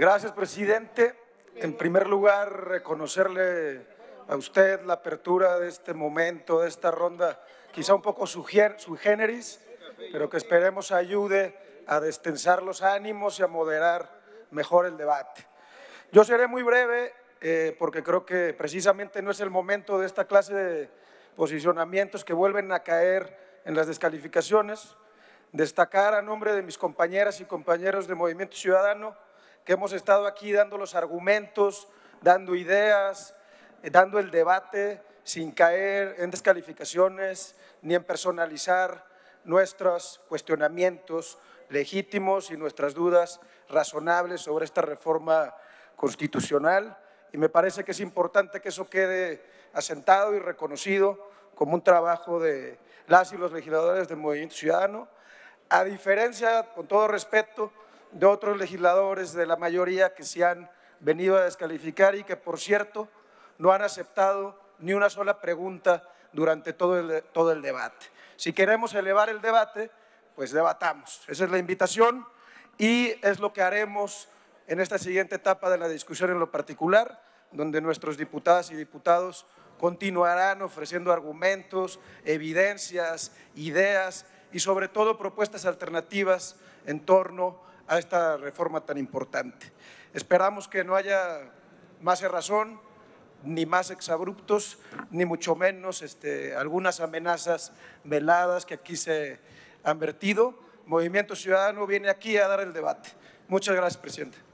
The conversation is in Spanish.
Gracias, presidente. En primer lugar, reconocerle a usted la apertura de este momento, de esta ronda, quizá un poco sui generis, pero que esperemos ayude a destensar los ánimos y a moderar mejor el debate. Yo seré muy breve eh, porque creo que precisamente no es el momento de esta clase de posicionamientos que vuelven a caer en las descalificaciones. Destacar a nombre de mis compañeras y compañeros de Movimiento Ciudadano hemos estado aquí dando los argumentos, dando ideas, eh, dando el debate sin caer en descalificaciones ni en personalizar nuestros cuestionamientos legítimos y nuestras dudas razonables sobre esta reforma constitucional. Y me parece que es importante que eso quede asentado y reconocido como un trabajo de las y los legisladores del Movimiento Ciudadano. A diferencia, con todo respeto, de otros legisladores de la mayoría que se han venido a descalificar y que, por cierto, no han aceptado ni una sola pregunta durante todo el, todo el debate. Si queremos elevar el debate, pues debatamos. Esa es la invitación y es lo que haremos en esta siguiente etapa de la discusión en lo particular, donde nuestros diputadas y diputados continuarán ofreciendo argumentos, evidencias, ideas y sobre todo propuestas alternativas en torno a esta reforma tan importante. Esperamos que no haya más errazón, ni más exabruptos, ni mucho menos este, algunas amenazas veladas que aquí se han vertido. Movimiento Ciudadano viene aquí a dar el debate. Muchas gracias, presidente.